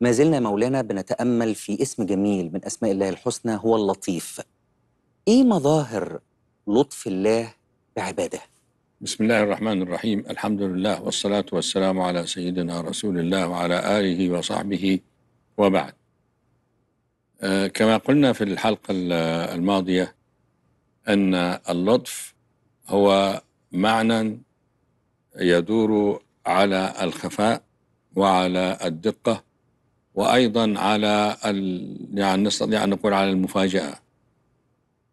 ما زلنا مولانا بنتامل في اسم جميل من اسماء الله الحسنى هو اللطيف ايه مظاهر لطف الله بعباده بسم الله الرحمن الرحيم الحمد لله والصلاه والسلام على سيدنا رسول الله وعلى اله وصحبه وبعد آه، كما قلنا في الحلقه الماضيه ان اللطف هو معنى يدور على الخفاء وعلى الدقه وايضا على يعني نستطيع يعني ان نقول على المفاجاه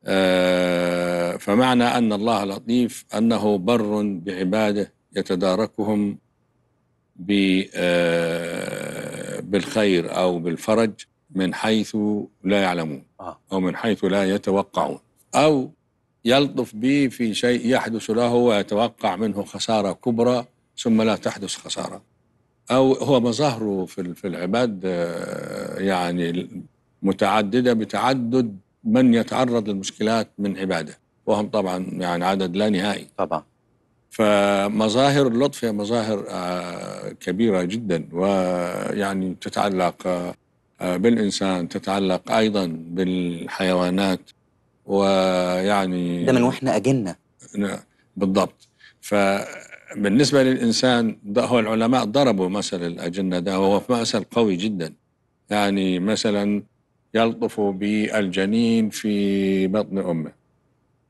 آه، فمعنى ان الله لطيف انه بر بعباده يتداركهم آه، بالخير او بالفرج من حيث لا يعلمون آه. او من حيث لا يتوقعون او يلطف بي في شيء يحدث له ويتوقع منه خساره كبرى ثم لا تحدث خساره او هو مظاهره في في العباد آه، يعني متعدده بتعدد من يتعرض للمشكلات من عباده وهم طبعا يعني عدد لا نهائي طبعا فمظاهر اللطف هي مظاهر آه، كبيره جدا ويعني تتعلق آه، بالانسان تتعلق ايضا بالحيوانات ويعني ده من واحنا اجنه بالضبط ف بالنسبة للإنسان هو العلماء ضربوا مثل الأجنة ده وهو مثل قوي جدا يعني مثلا يلطف بالجنين في بطن أمه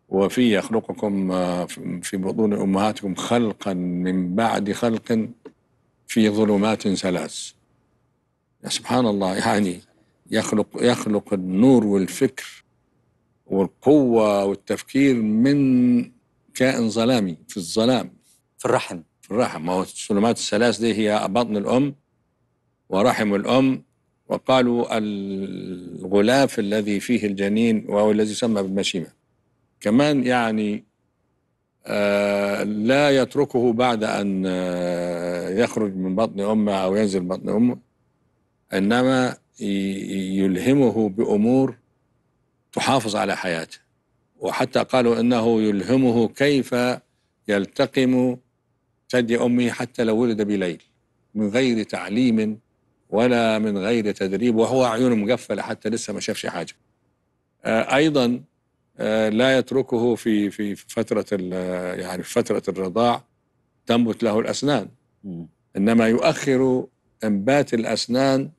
وفي يخلقكم آه، في بطون أمهاتكم خلقا من بعد خلق في ظلمات ثلاث سبحان الله يعني يخلق يخلق النور والفكر والقوة والتفكير من كائن ظلامي في الظلام في الرحم في الرحم ما هو السلمات الثلاث دي هي بطن الأم ورحم الأم وقالوا الغلاف الذي فيه الجنين وهو الذي يسمى بالمشيمة كمان يعني آه لا يتركه بعد أن آه يخرج من بطن أمه أو ينزل بطن أمه إنما يلهمه بأمور تحافظ على حياته وحتى قالوا إنه يلهمه كيف يلتقم ثدي أمه حتى لو ولد بليل من غير تعليم ولا من غير تدريب وهو عيونه مقفلة حتى لسه ما شافش حاجة آه، أيضا آه، لا يتركه في في فترة يعني في فترة الرضاع تنبت له الأسنان إنما يؤخر إنبات الأسنان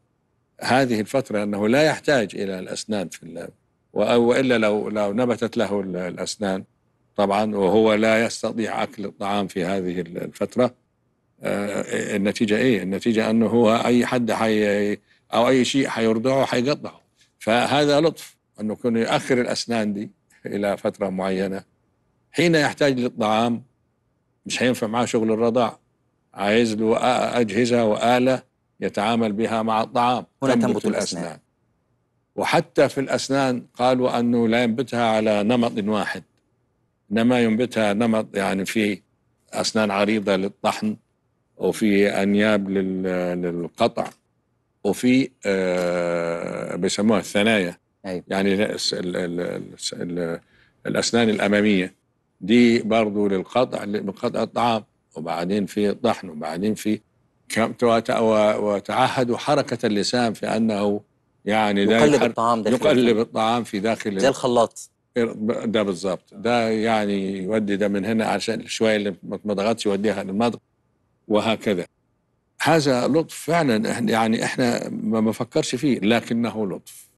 هذه الفترة أنه لا يحتاج إلى الأسنان في وإلا لو لو نبتت له الأسنان طبعا وهو لا يستطيع أكل الطعام في هذه الفترة آه، النتيجة إيه النتيجة أنه هو أي حد حي أو أي شيء حيرضعه حيقطعه فهذا لطف أنه كان يؤخر الأسنان دي إلى فترة معينة حين يحتاج للطعام مش هينفع معاه شغل الرضاع عايز له أجهزة وآلة يتعامل بها مع الطعام هنا تنبت الأسنان وحتى في الأسنان قالوا أنه لا ينبتها على نمط واحد انما ينبتها نمط يعني في اسنان عريضه للطحن وفي انياب للقطع وفي آه، بيسموها الثنايا أيوة. يعني الاسنان الاماميه دي برضو للقطع لقطع الطعام وبعدين في طحن وبعدين في وتعهدوا حركه اللسان في انه يعني يقلب الطعام داخل يقلب الطعام في داخل زي الخلاط إيه، ده بالظبط ده يعني يودي ده من هنا عشان شويه اللي ما تضغطش يوديها للمضغ وهكذا هذا لطف فعلا يعني احنا ما بنفكرش فيه لكنه لطف